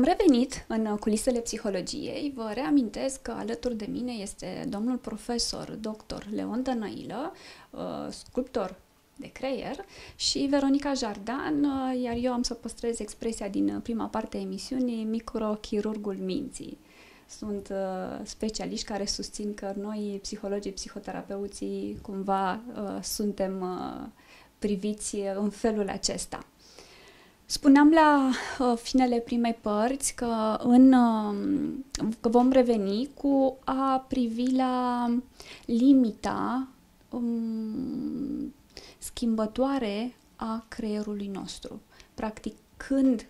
Am revenit în culisele psihologiei. Vă reamintesc că alături de mine este domnul profesor dr. Leon Dănăilă, uh, sculptor de creier și Veronica Jardan, uh, iar eu am să păstrez expresia din prima parte a emisiunii Microchirurgul minții. Sunt uh, specialiști care susțin că noi, psihologii, psihoterapeuții, cumva suntem priviți în felul acesta. Spuneam la uh, finele primei părți că, în, uh, că vom reveni cu a privi la limita um, schimbătoare a creierului nostru. Practic, când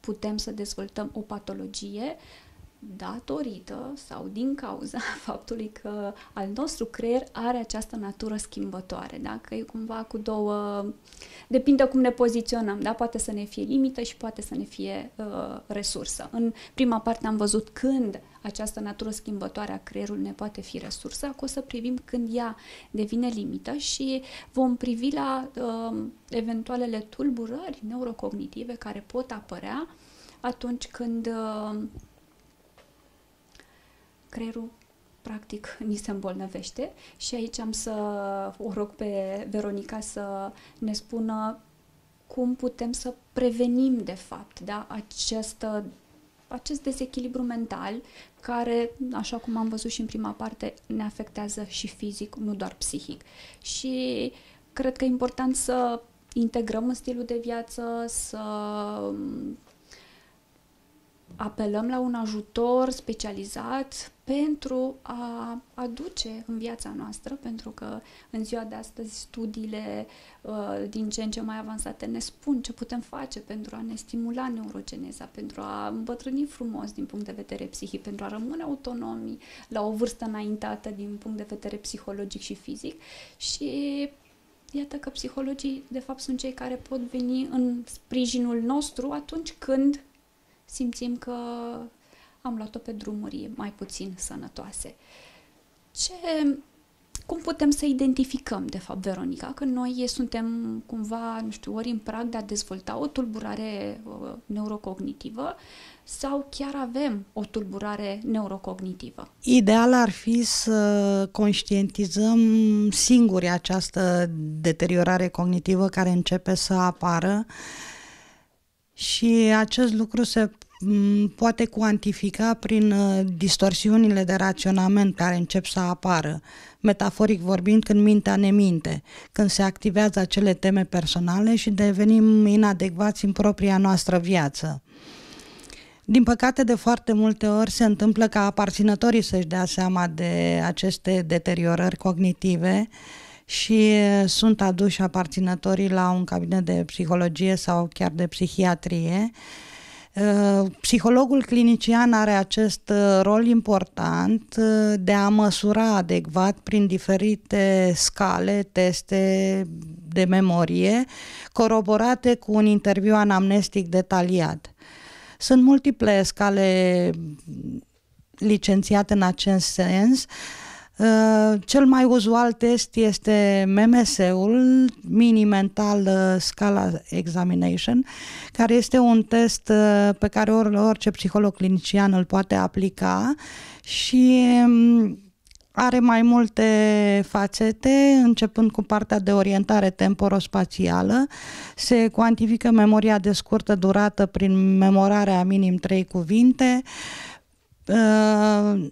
putem să dezvoltăm o patologie, uh, datorită sau din cauza faptului că al nostru creier are această natură schimbătoare, da? că e cumva cu două, depinde cum ne poziționăm, da? poate să ne fie limită și poate să ne fie uh, resursă. În prima parte am văzut când această natură schimbătoare a creierului ne poate fi resursă, acum o să privim când ea devine limită și vom privi la uh, eventualele tulburări neurocognitive care pot apărea atunci când uh, creierul practic ni se îmbolnăvește și aici am să o rog pe Veronica să ne spună cum putem să prevenim de fapt da, acest acest dezechilibru mental care, așa cum am văzut și în prima parte, ne afectează și fizic, nu doar psihic. Și cred că e important să integrăm în stilul de viață, să apelăm la un ajutor specializat pentru a aduce în viața noastră, pentru că în ziua de astăzi studiile uh, din ce în ce mai avansate ne spun ce putem face pentru a ne stimula neurogeneza, pentru a îmbătrâni frumos din punct de vedere psihic, pentru a rămâne autonomi la o vârstă înaintată din punct de vedere psihologic și fizic și iată că psihologii de fapt sunt cei care pot veni în sprijinul nostru atunci când simțim că am luat-o pe drumuri mai puțin sănătoase. Ce, cum putem să identificăm, de fapt, Veronica, că noi suntem cumva, nu știu, ori în prag de a dezvolta o tulburare uh, neurocognitivă sau chiar avem o tulburare neurocognitivă? Ideal ar fi să conștientizăm singuri această deteriorare cognitivă care începe să apară și acest lucru se Mm, poate cuantifica prin uh, distorsiunile de raționament care încep să apară, metaforic vorbind când mintea ne minte, când se activează acele teme personale și devenim inadecvați în propria noastră viață. Din păcate, de foarte multe ori se întâmplă ca aparținătorii să-și dea seama de aceste deteriorări cognitive și uh, sunt aduși aparținătorii la un cabinet de psihologie sau chiar de psihiatrie Uh, psihologul clinician are acest uh, rol important uh, de a măsura adecvat prin diferite scale, teste de memorie, coroborate cu un interviu anamnestic detaliat. Sunt multiple scale licențiate în acest sens, uh, Uh, cel mai uzual test este MMS-ul, Mini Mental uh, Scala Examination, care este un test uh, pe care orice psiholog clinician îl poate aplica și um, are mai multe fațete, începând cu partea de orientare temporospațială. Se cuantifică memoria de scurtă durată prin memorarea minim trei cuvinte. Uh,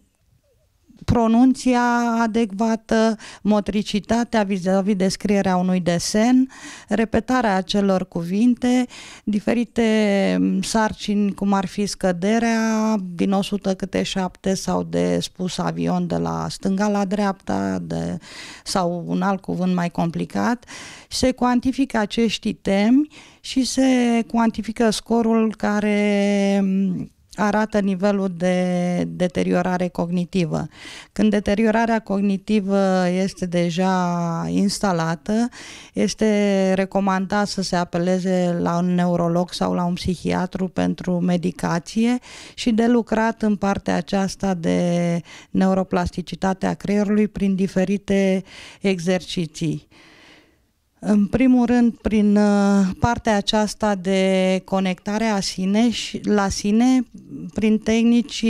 pronunția adecvată, motricitatea vis-a-vis de scrierea unui desen, repetarea acelor cuvinte, diferite mm, sarcini, cum ar fi scăderea din 100 câte 7 sau de spus avion de la stânga la dreapta de, sau un alt cuvânt mai complicat. Se cuantifică acești temi și se cuantifică scorul care mm, arată nivelul de deteriorare cognitivă. Când deteriorarea cognitivă este deja instalată, este recomandat să se apeleze la un neurolog sau la un psihiatru pentru medicație și de lucrat în partea aceasta de neuroplasticitate a creierului prin diferite exerciții. În primul rând, prin uh, partea aceasta de conectare a sine și la sine, prin tehnici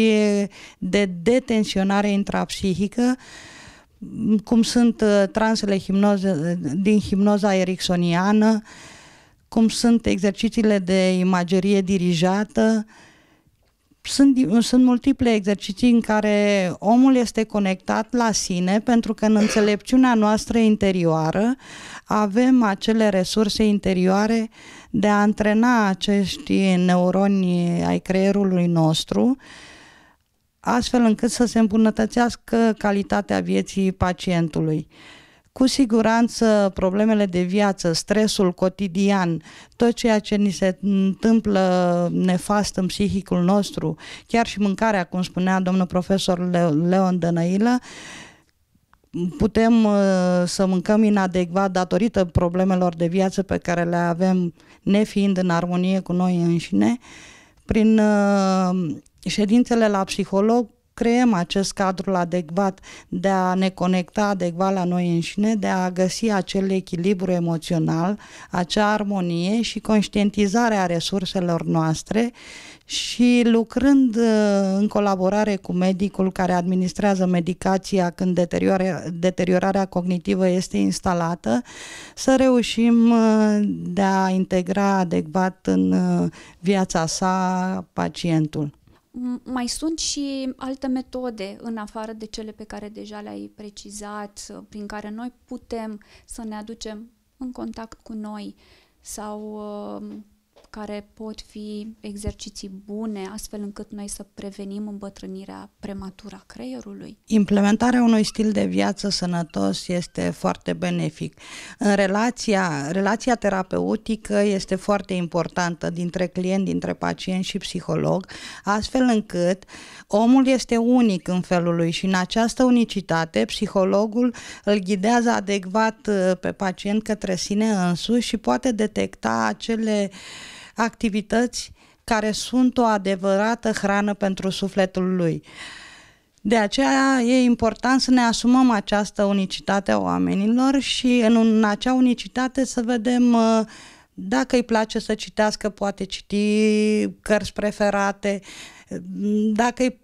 de detensionare intrapsihică, cum sunt uh, transele himnoze, din himnoza ericksoniană, cum sunt exercițiile de imagerie dirijată, uh, sunt, sunt multiple exerciții în care omul este conectat la sine pentru că în înțelepciunea noastră interioară avem acele resurse interioare de a antrena acești neuroni ai creierului nostru astfel încât să se îmbunătățească calitatea vieții pacientului. Cu siguranță problemele de viață, stresul cotidian, tot ceea ce ni se întâmplă nefast în psihicul nostru, chiar și mâncarea, cum spunea domnul profesor Leon Dănăilă, putem uh, să mâncăm inadecvat datorită problemelor de viață pe care le avem nefiind în armonie cu noi înșine. Prin uh, ședințele la psiholog creăm acest cadru adecvat de a ne conecta adecvat la noi înșine, de a găsi acel echilibru emoțional, acea armonie și conștientizarea resurselor noastre și lucrând uh, în colaborare cu medicul care administrează medicația când deteriorarea cognitivă este instalată, să reușim uh, de a integra adecvat în uh, viața sa pacientul mai sunt și alte metode în afară de cele pe care deja le-ai precizat, uh, prin care noi putem să ne aducem în contact cu noi sau uh, care pot fi exerciții bune, astfel încât noi să prevenim îmbătrânirea prematură a creierului. Implementarea unui stil de viață sănătos este foarte benefic. În relația, relația terapeutică este foarte importantă dintre client, dintre pacient și psiholog, astfel încât omul este unic în felul lui și în această unicitate psihologul îl ghidează adecvat uh, pe pacient către sine însuși și poate detecta acele activități care sunt o adevărată hrană pentru sufletul lui. De aceea e important să ne asumăm această unicitate a oamenilor și în, în acea unicitate să vedem uh, dacă îi place să citească, poate citi cărți preferate, uh, dacă îi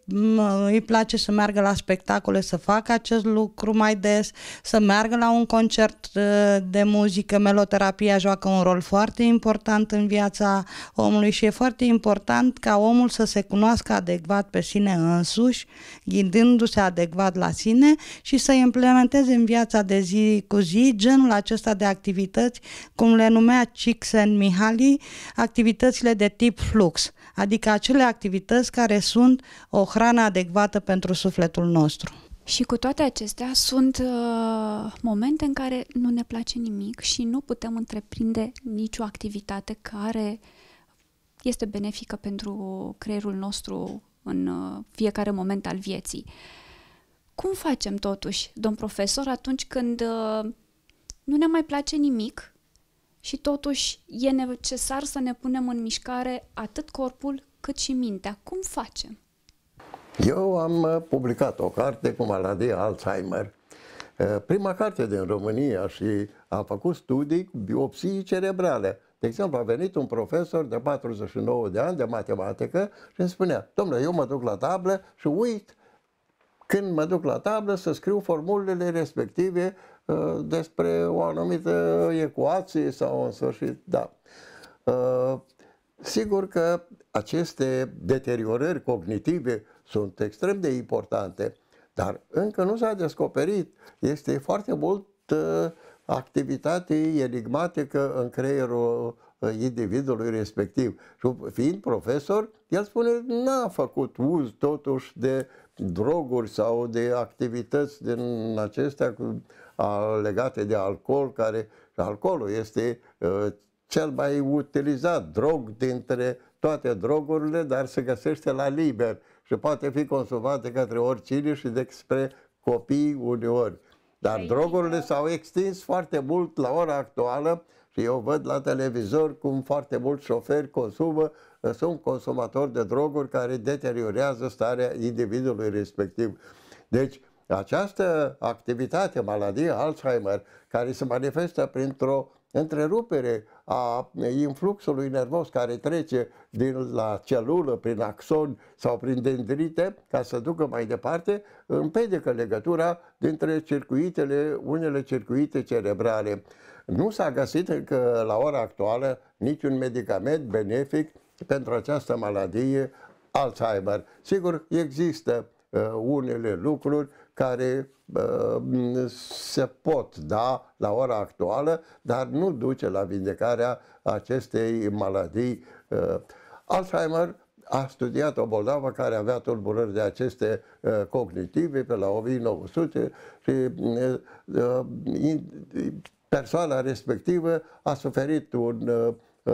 îi place să meargă la spectacole, să facă acest lucru mai des, să meargă la un concert uh, de muzică. Meloterapia joacă un rol foarte important în viața omului și e foarte important ca omul să se cunoască adecvat pe sine însuși, ghidându-se adecvat la sine și să implementeze în viața de zi cu zi genul acesta de activități, cum le numea Cixen Mihali, activitățile de tip flux, adică acele activități care sunt o Hrană adecvată pentru sufletul nostru. Și cu toate acestea sunt uh, momente în care nu ne place nimic și nu putem întreprinde nicio activitate care este benefică pentru creierul nostru în uh, fiecare moment al vieții. Cum facem totuși, domn profesor, atunci când uh, nu ne mai place nimic și totuși e necesar să ne punem în mișcare atât corpul cât și mintea? Cum facem? Eu am uh, publicat o carte cu maladia Alzheimer. Uh, prima carte din România și am făcut studii cu biopsii cerebrale. De exemplu, a venit un profesor de 49 de ani de matematică și îmi spunea, domnule, eu mă duc la tablă și uit când mă duc la tablă să scriu formulele respective uh, despre o anumită ecuație sau în sfârșit, da. Uh, sigur că aceste deteriorări cognitive sunt extrem de importante, dar încă nu s-a descoperit. Este foarte mult ă, activitate enigmatică în creierul ă, individului respectiv. Și fiind profesor, el spune, n-a făcut uz totuși de droguri sau de activități din acestea cu, a, legate de alcool, care alcoolul este ă, cel mai utilizat drog dintre toate drogurile, dar se găsește la liber și poate fi consumate către oricine și despre copii uneori. Dar Ai drogurile da. s-au extins foarte mult la ora actuală și eu văd la televizor cum foarte mulți șoferi consumă, ă, sunt consumatori de droguri care deteriorează starea individului respectiv. Deci, această activitate, maladia Alzheimer, care se manifestă printr-o Întrerupere a influxului nervos care trece din la celulă, prin axon sau prin dendrite, ca să ducă mai departe, împiedică legătura dintre circuitele, unele circuite cerebrale. Nu s-a găsit încă la ora actuală niciun medicament benefic pentru această maladie Alzheimer. Sigur, există uh, unele lucruri care uh, se pot da la ora actuală, dar nu duce la vindecarea acestei maladii. Uh, Alzheimer a studiat o boldavă care avea tulburări de aceste uh, cognitive pe la 1900 și persoana respectivă a suferit un,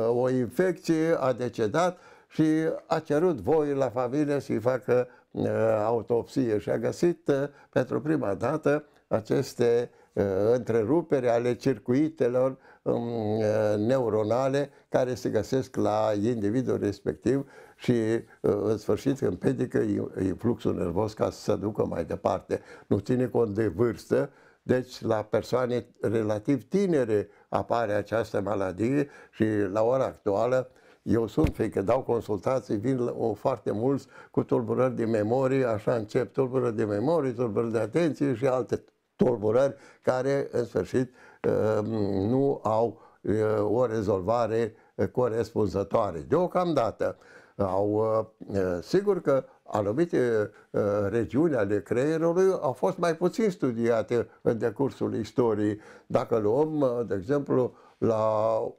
o infecție, a decedat și a cerut voi la familie să-i facă uh, Uh, autopsie și a găsit uh, pentru prima dată aceste uh, întrerupere ale circuitelor um, neuronale care se găsesc la individul respectiv și în sfârșit împiedică influxul nervos ca să se ducă mai departe. Nu ține cont de vârstă, deci la persoane relativ tinere apare această maladie și la ora actuală eu sunt, fiindcă dau consultații, vin o, foarte mulți cu tulburări de memorie, așa încep tulburări de memorie, tulburări de atenție și alte tulburări care, în sfârșit, uh, nu au uh, o rezolvare corespunzătoare. Deocamdată, au, uh, sigur că anumite regiuni ale creierului au fost mai puțin studiate în decursul istoriei. Dacă luăm, de exemplu, la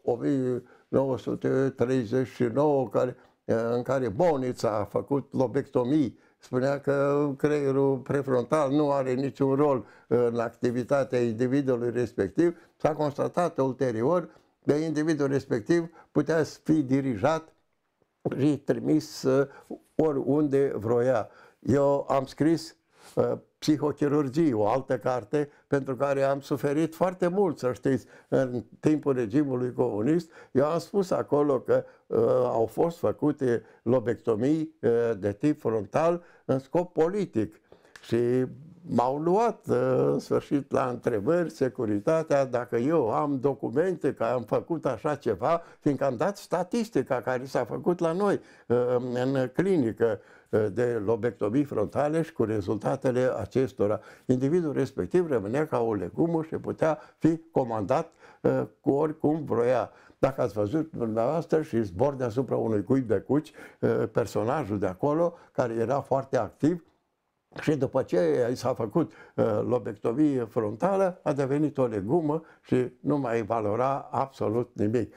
1000 1939, care, eh, în care Bonița a făcut lobectomii, spunea că creierul prefrontal nu are niciun rol în activitatea individului respectiv, s-a constatat ulterior că individul respectiv putea fi dirijat și trimis eh, oriunde vroia. Eu am scris eh, psihochirurgie, o altă carte pentru care am suferit foarte mult, să știți, în timpul regimului comunist. Eu am spus acolo că uh, au fost făcute lobectomii uh, de tip frontal în scop politic și m-au luat uh, în sfârșit la întrebări securitatea dacă eu am documente că am făcut așa ceva, fiindcă am dat statistica care s-a făcut la noi uh, în clinică. Uh, de lobectomii frontale și cu rezultatele acestora. Individul respectiv rămânea ca o legumă și putea fi comandat uh, cu oricum vroia. Dacă ați văzut dumneavoastră și zbor deasupra unui cuib de cuci, uh, personajul de acolo, care era foarte activ, și după ce i s-a făcut uh, lobectomie frontală, a devenit o legumă și nu mai valora absolut nimic.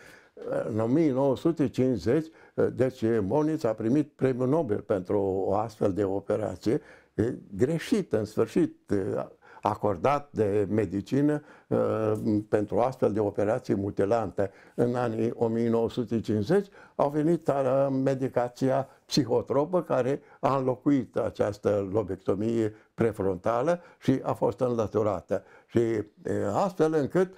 În 1950, eh, deci eh, Moniz a primit premiul Nobel pentru o astfel de operație, eh, greșit în sfârșit, acordat de medicină pentru astfel de operații mutilante. În anii 1950 au venit medicația psihotropă care a înlocuit această lobectomie prefrontală și a fost înlăturată. Și astfel încât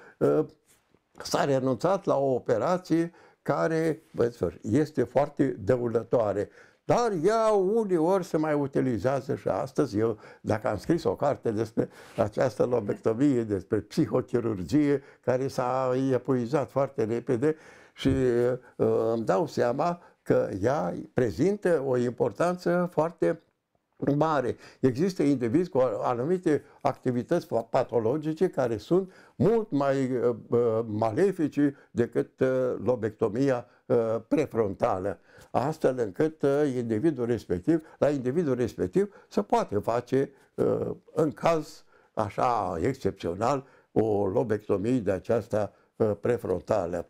s-a renunțat la o operație care, vă este foarte dăunătoare. Dar ea uneori se mai utilizează și astăzi. Eu, dacă am scris o carte despre această lobectomie, despre psihochirurgie, care s-a epuizat foarte repede și uh, îmi dau seama că ea prezintă o importanță foarte mare. Există indivizi cu anumite activități patologice care sunt mult mai uh, uh malefice decât uh, lobectomia uh, prefrontală, astfel încât uh, individul respectiv, la individul respectiv se poate face uh, în caz așa excepțional o lobectomie de aceasta uh, prefrontală.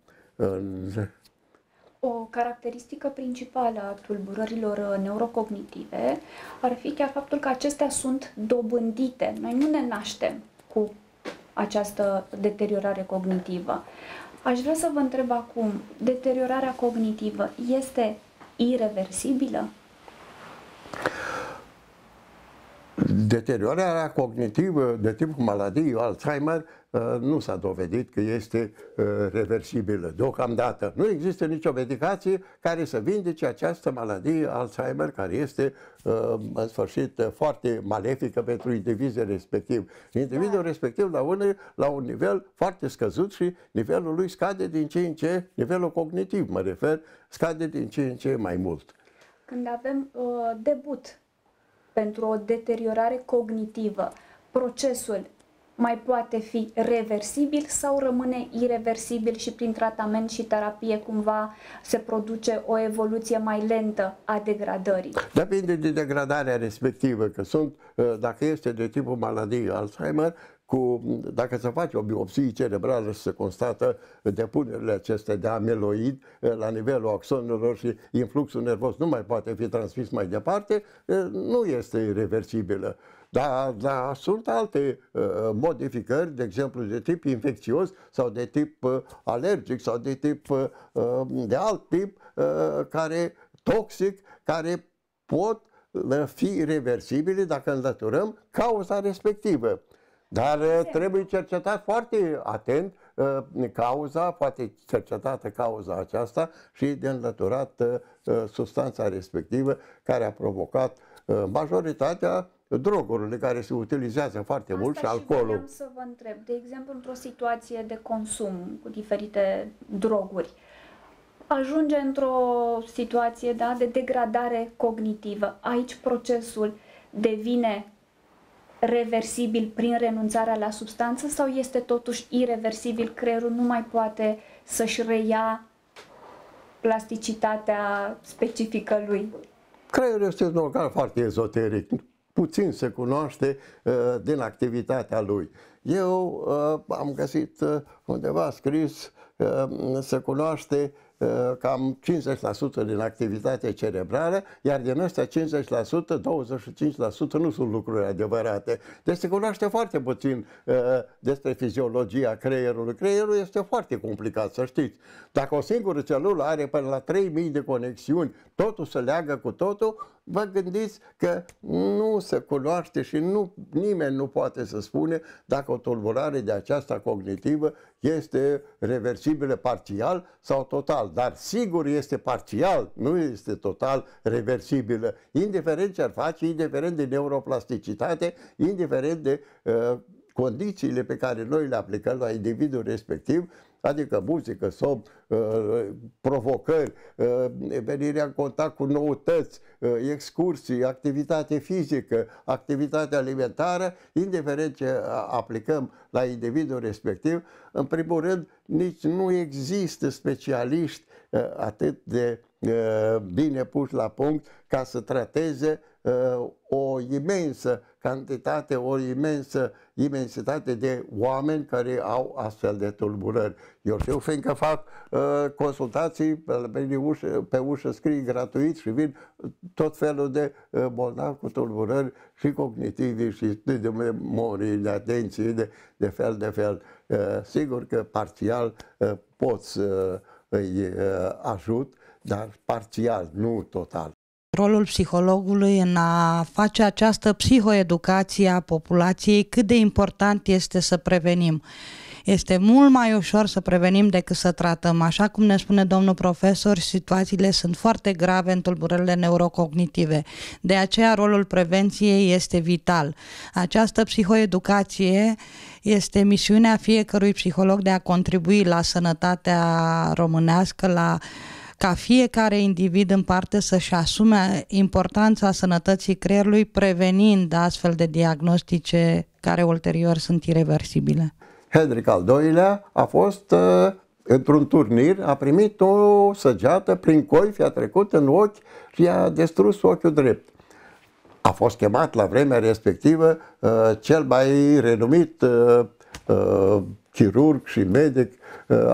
O caracteristică principală a tulburărilor neurocognitive ar fi chiar faptul că acestea sunt dobândite. Noi nu ne naștem cu această deteriorare cognitivă. Aș vrea să vă întreb acum, deteriorarea cognitivă este irreversibilă? Deteriorarea cognitivă de tipul maladiei Alzheimer uh, nu s-a dovedit că este uh, reversibilă deocamdată. Nu există nicio medicație care să vindece această maladie Alzheimer, care este uh, în sfârșit foarte malefică pentru indivizii respectiv. Individul da. respectiv la un, la un nivel foarte scăzut și nivelul lui scade din ce în ce, nivelul cognitiv mă refer, scade din ce în ce mai mult. Când avem uh, debut pentru o deteriorare cognitivă. Procesul mai poate fi reversibil sau rămâne irreversibil și prin tratament și terapie cumva se produce o evoluție mai lentă a degradării? Depinde de degradarea respectivă, că sunt, ă, dacă este de tipul maladie Alzheimer, cu, dacă se face o biopsie cerebrală și se constată depunerile acestea de ameloid eh, la nivelul axonelor și influxul nervos nu mai poate fi transmis mai departe, eh, nu este irreversibilă. Dar dar sunt alte uh, modificări, de exemplu, de tip infecțios sau de tip uh, alergic sau de tip uh, de alt tip uh, care toxic, care pot fi reversibile dacă înlăturăm cauza respectivă. Dar uh, trebuie cercetat foarte atent uh, cauza, poate cercetată cauza aceasta și de înlăturat uh, substanța respectivă care a provocat majoritatea drogurile care se utilizează foarte Asta mult și alcoolul. Asta să vă întreb, de exemplu, într-o situație de consum cu diferite droguri, ajunge într-o situație da, de degradare cognitivă. Aici procesul devine reversibil prin renunțarea la substanță sau este totuși irreversibil, creierul nu mai poate să-și reia plasticitatea specifică lui? Creierul este un organ foarte ezoteric, puțin se cunoaște uh, din activitatea lui. Eu uh, am găsit uh, undeva scris uh, se cunoaște uh, Uh, cam 50% din activitatea cerebrală, iar din ăstea 50%, 25% nu sunt lucruri adevărate. Deci se cunoaște foarte puțin uh, despre fiziologia creierului. Creierul este foarte complicat, să știți. Dacă o singură celulă are până la 3000 de conexiuni, totul se leagă cu totul, vă gândiți că nu se cunoaște și nu, nimeni nu poate să spune dacă o tulburare de aceasta cognitivă este reversibilă parțial sau total. Dar sigur este parțial, nu este total reversibilă, indiferent ce ar face, indiferent de neuroplasticitate, indiferent de uh, condițiile pe care noi le aplicăm la individul respectiv adică muzică, somn, uh, provocări, uh, venirea în contact cu noutăți, uh, excursii, activitate fizică, activitate alimentară, indiferent ce aplicăm la individul respectiv, în primul rând, nici nu există specialiști atât de bine puși la punct ca să trateze o imensă cantitate, o imensă imensitate de oameni care au astfel de tulburări. Eu știu, fiindcă fac uh, consultații pe ușă, pe ușă scrii gratuit și vin tot felul de uh, bolnavi cu tulburări și cognitive și de memorie, de atenție, de, de fel de fel. Uh, sigur că parțial uh, pot să uh, îi uh, ajut, dar parțial, nu total rolul psihologului în a face această psihoeducație a populației, cât de important este să prevenim. Este mult mai ușor să prevenim decât să tratăm. Așa cum ne spune domnul profesor, situațiile sunt foarte grave în tulburările neurocognitive. De aceea rolul prevenției este vital. Această psihoeducație este misiunea fiecărui psiholog de a contribui la sănătatea românească, la uh, ca fiecare individ în parte să-și asume importanța sănătății creierului, prevenind astfel de diagnostice care ulterior sunt irreversibile. Hendrik al doilea a fost uh, într-un turnir, a primit o săgeată prin coif, a trecut în ochi și a destrus ochiul drept. A fost chemat la vremea respectivă uh, cel mai renumit uh, chirurg și medic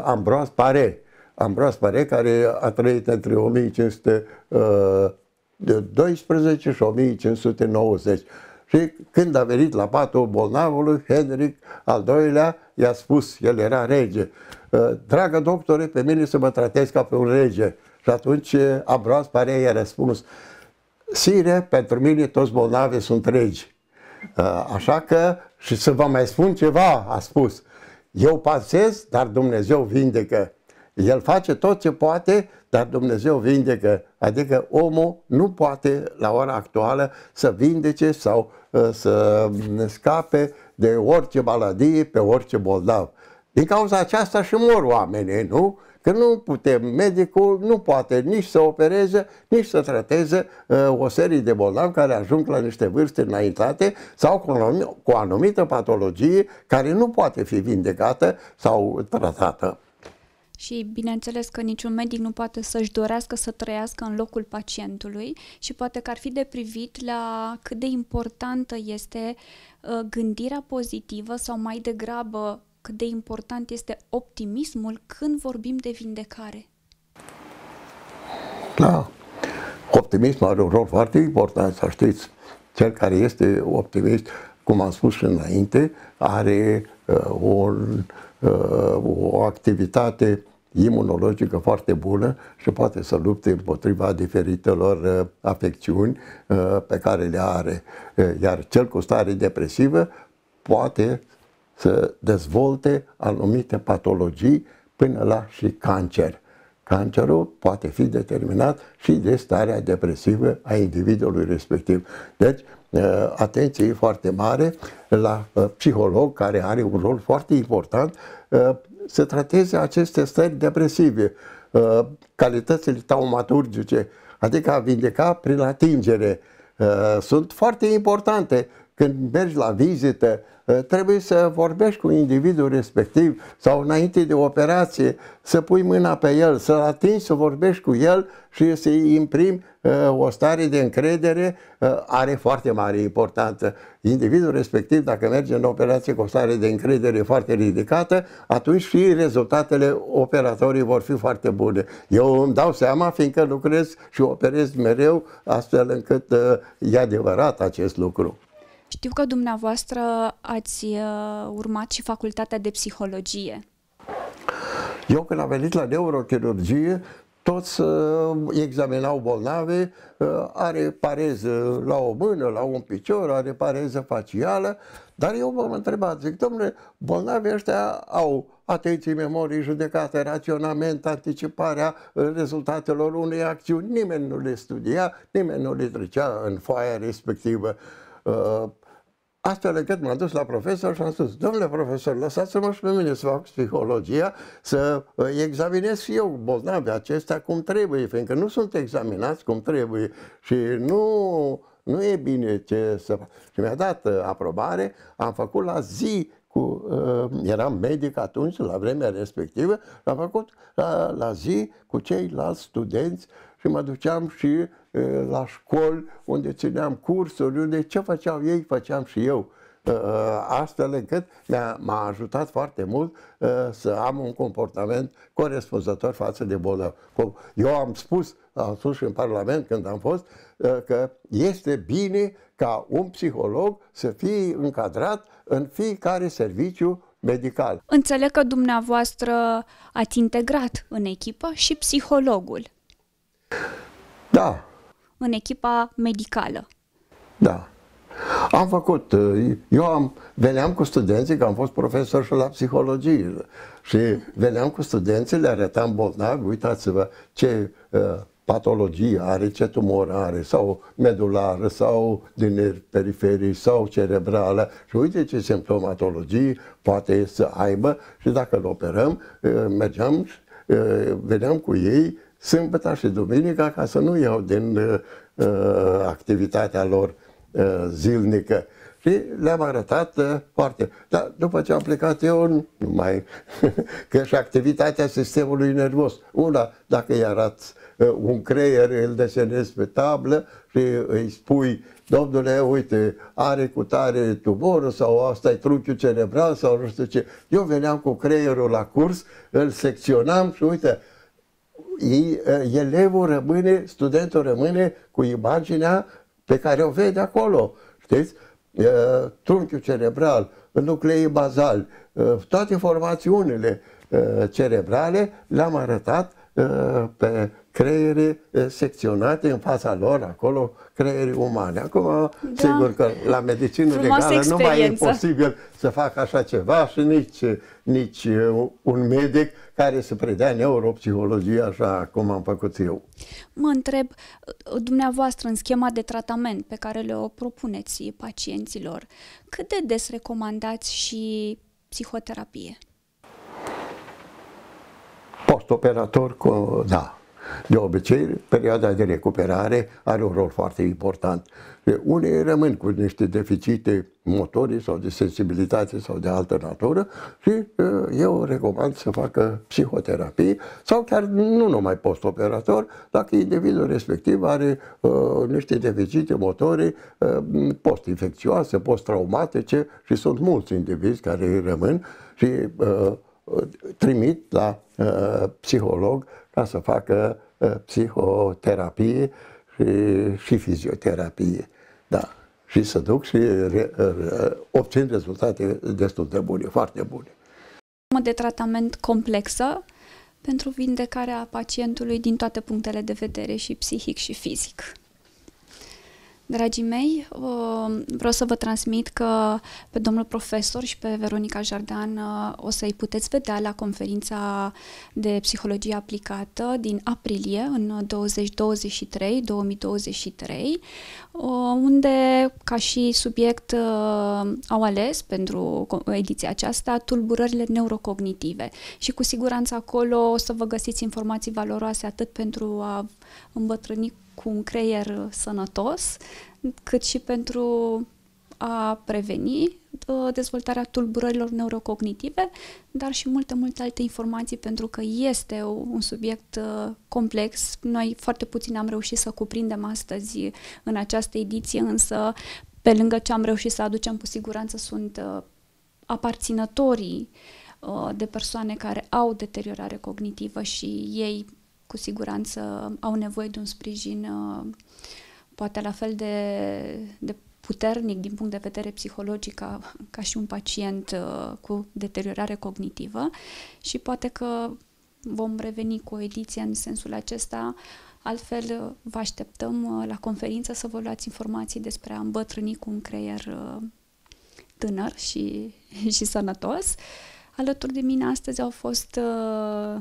Ambroise Pare Ambroas Pare, care a trăit între 1512 uh, și 1590. Și când a venit la patul bolnavului, Henric al doilea, i-a spus, el era rege, uh, dragă doctore, pe mine să mă tratez ca pe un rege. Și atunci uh, Ambroas Pare i-a răspuns, Sire, pentru mine toți bolnavi sunt regi. Așa că, și să vă mai spun ceva, a spus, eu pasez, dar Dumnezeu vindecă. El face tot ce poate, dar Dumnezeu vindecă. Adică omul nu poate la ora actuală să vindece sau uh, să mm, scape de orice baladie pe orice bolnav. Din cauza aceasta și mor oamenii, nu? Că nu putem, medicul nu poate nici să opereze, nici să trateze uh, o serie de bolnavi care ajung la niște vârste înaintate sau cu, cu o anumită patologie care nu poate fi vindecată sau tratată și bineînțeles că niciun medic nu poate să-și dorească să trăiască în locul pacientului și poate că ar fi de privit la cât de importantă este uh, gândirea pozitivă sau mai degrabă cât de important este optimismul când vorbim de vindecare. Da. Optimismul are un rol foarte important, să știți. Cel care este optimist, cum am spus și înainte, are uh, un, uh, o activitate imunologică foarte bună și poate să lupte împotriva diferitelor uh, afecțiuni uh, pe care le are. Uh, iar cel cu stare depresivă poate să dezvolte anumite patologii până la și cancer. Cancerul poate fi determinat și de starea depresivă a individului respectiv. Deci, atenție foarte mare la psiholog care are un rol foarte important să trateze aceste stări depresive, uh, calitățile taumaturgice, adică a vindeca prin atingere, uh, sunt foarte importante când mergi la vizită, Eh, trebuie să vorbești cu individul respectiv sau înainte de operație să pui mâna pe el, să-l atingi, să vorbești cu el și să-i imprimi eh, o stare de încredere eh, are foarte mare importanță. Individul respectiv, dacă merge în operație cu o stare de încredere foarte ridicată, atunci și rezultatele operatorii vor fi foarte bune. Eu îmi dau seama, fiindcă lucrez și operez mereu, astfel încât e adevărat acest lucru. Știu că dumneavoastră ați uh, urmat și facultatea de psihologie. Eu când am venit la neurochirurgie, toți uh, examinau bolnave, uh, are pareză la o mână, la un picior, are pareză facială, dar eu m-am întrebat, zic, domnule, bolnavii ăștia au atenție, memorie, judecată, raționament, anticiparea rezultatelor unei acțiuni, nimeni nu le studia, nimeni nu le trecea în foaia respectivă. Astfel încât m-am dus la profesor și am spus, domnule profesor, lăsați-mă și pe mine să fac psihologia, să uh, examinez și eu bolnavii acestea cum trebuie, fiindcă nu sunt examinați cum trebuie și nu, nu e bine ce să fac. Și mi-a dat uh, aprobare, am făcut la zi cu, uh, eram medic atunci, la vremea respectivă, am făcut la, la zi cu ceilalți studenți și mă duceam și la școli, unde țineam cursuri, unde ce făceau ei, făceam și eu astfel încât m-a ajutat foarte mult să am un comportament corespunzător față de bolnav. Eu am spus, am spus și în Parlament când am fost, că este bine ca un psiholog să fie încadrat în fiecare serviciu medical. Înțeleg că dumneavoastră ați integrat în echipă și psihologul. Da, în echipa medicală. Da. Am făcut, uh, eu am, veneam cu studenții, că am fost profesor și la psihologie și veneam cu studenții, le arătam bolnav, uitați-vă ce uh, patologie are, ce tumor are, sau medulară, sau din periferie periferii, sau cerebrală și uite ce simptomatologie poate să aibă și dacă îl operăm, uh, mergeam, uh, veneam cu ei sâmbătă și duminica ca să nu iau din uh, uh, activitatea lor uh, zilnică. Și le-am arătat uh, foarte. Dar după ce am plecat eu, nu mai... că și activitatea sistemului nervos. Una, dacă îi arăt uh, un creier, îl desenezi pe tablă și îi spui, domnule, uite, are cu tare tumorul sau asta e trunchiul cerebral sau nu știu ce. Eu veneam cu creierul la curs, îl secționam și uite, ei, elevul rămâne, studentul rămâne cu imaginea pe care o vede acolo, știți? Trunchiul cerebral, nucleii bazal, toate formațiunile cerebrale le-am arătat pe creiere secționate în fața lor, acolo, creiere umane. Acum, da. sigur că la medicină legală experiență. nu mai e posibil să facă așa ceva și nici, nici un medic care să predea neuropsihologie așa cum am făcut eu. Mă întreb, dumneavoastră, în schema de tratament pe care le-o propuneți pacienților, cât de des recomandați și psihoterapie? Postoperator, cu, da, de obicei, perioada de recuperare are un rol foarte important. Unii rămân cu niște deficite motorii sau de sensibilitate sau de altă natură și eu recomand să facă psihoterapie sau chiar nu numai postoperator, dacă individul respectiv are uh, niște deficite motorii uh, post-infecțioase, post-traumatice și sunt mulți indivizi care rămân și uh, trimit la uh, psiholog ca să facă uh, psihoterapie și, și fizioterapie. Da. Și să duc și re, re, uh, obțin rezultate destul de bune, foarte bune. De tratament complexă pentru vindecarea pacientului din toate punctele de vedere și psihic și fizic. Dragii mei, vreau să vă transmit că pe domnul profesor și pe Veronica Jardan uh, o să-i puteți vedea la conferința de psihologie aplicată din aprilie în 2023-2023, uh, unde ca și subiect uh, au ales pentru ediția aceasta tulburările neurocognitive și cu siguranță acolo o să vă găsiți informații valoroase atât pentru a îmbătrâni cu un creier sănătos, cât și pentru a preveni ă, dezvoltarea tulburărilor neurocognitive, dar și multe, multe alte informații, pentru că este un subiect ă, complex. Noi foarte puțin am reușit să cuprindem astăzi în această ediție, însă pe lângă ce am reușit să aducem, cu siguranță sunt ă, aparținătorii de persoane care au deteriorare cognitivă și ei cu siguranță au nevoie de un sprijin uh, poate la fel de, de puternic din punct de vedere psihologic ca, ca și un pacient uh, cu deteriorare cognitivă și poate că vom reveni cu o ediție în sensul acesta Altfel, uh, vă așteptăm la conferință să vă luați informații despre a îmbătrâni cu un creier tânăr și, și sănătos. Alături de mine astăzi au fost uh,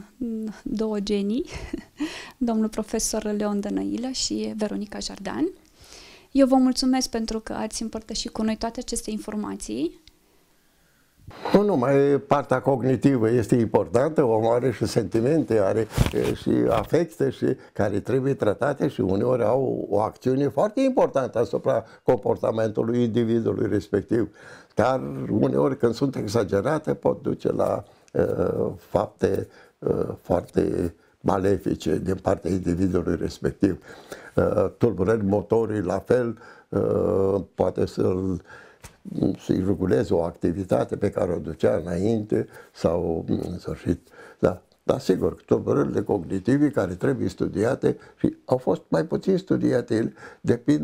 două genii, domnul profesor Leon Dănăilă și Veronica Jardan. Eu vă mulțumesc pentru că ați împărtășit cu noi toate aceste informații. Nu numai partea cognitivă este importantă, o are și sentimente, are și afecte și care trebuie tratate și uneori au o acțiune foarte importantă asupra comportamentului individului respectiv. Dar uneori când sunt exagerate pot duce la uh, fapte uh, foarte malefice din partea individului respectiv. Uh, tulburări motorii la fel uh, poate să-l uh, să-i ruguleze o activitate pe care o ducea înainte sau mm, în sfârșit. Da. Dar sigur, tulburările cognitive care trebuie studiate și au fost mai puțin studiate ele, de, eh,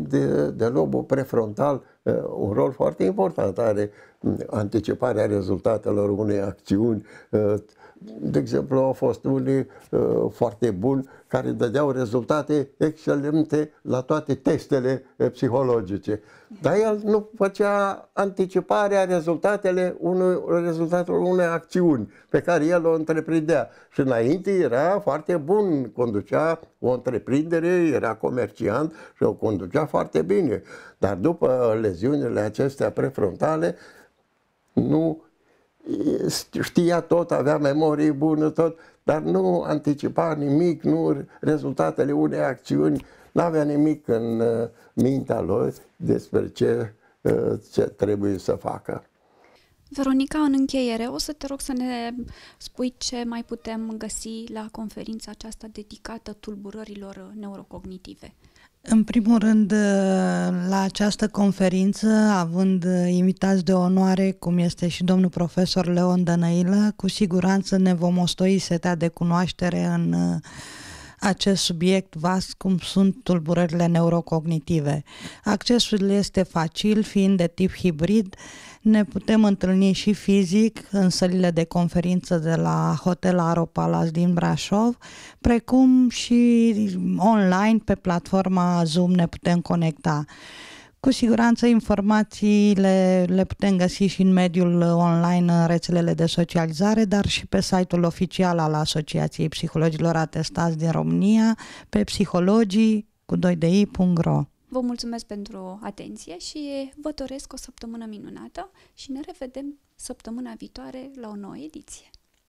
de lobul prefrontal Uh, un rol foarte important. Are mm, anticiparea rezultatelor unei acțiuni. Uh, de exemplu, au fost unii uh, foarte buni care dădeau rezultate excelente la toate testele psihologice. Dar el nu făcea anticiparea rezultatele unui, rezultatul unei acțiuni pe care el o întreprindea. Și înainte era foarte bun, conducea o întreprindere, era comerciant și o conducea foarte bine. Dar după le leziunile acestea prefrontale, nu știa tot, avea memorie bună tot, dar nu anticipa nimic, nu rezultatele unei acțiuni, nu avea nimic în uh, mintea lor despre ce, uh, ce trebuie să facă. Veronica, în încheiere, o să te rog să ne spui ce mai putem găsi la conferința aceasta dedicată tulburărilor neurocognitive. În primul rând, ă, la această conferință, având ă, invitați de onoare, cum este și domnul profesor Leon Dănăilă, cu siguranță ne vom ostoi setea de cunoaștere în ă, acest subiect vast cum sunt tulburările neurocognitive. Accesul este facil, fiind de tip hibrid, ne putem întâlni și fizic în sălile de conferință de la Hotel Aropalas din Brașov, precum și online pe platforma Zoom ne putem conecta. Cu siguranță informațiile le putem găsi și în mediul online, în rețelele de socializare, dar și pe site-ul oficial al Asociației Psihologilor Atestați din România, pe psihologii cu 2 de Vă mulțumesc pentru atenție și vă doresc o săptămână minunată și ne revedem săptămâna viitoare la o nouă ediție.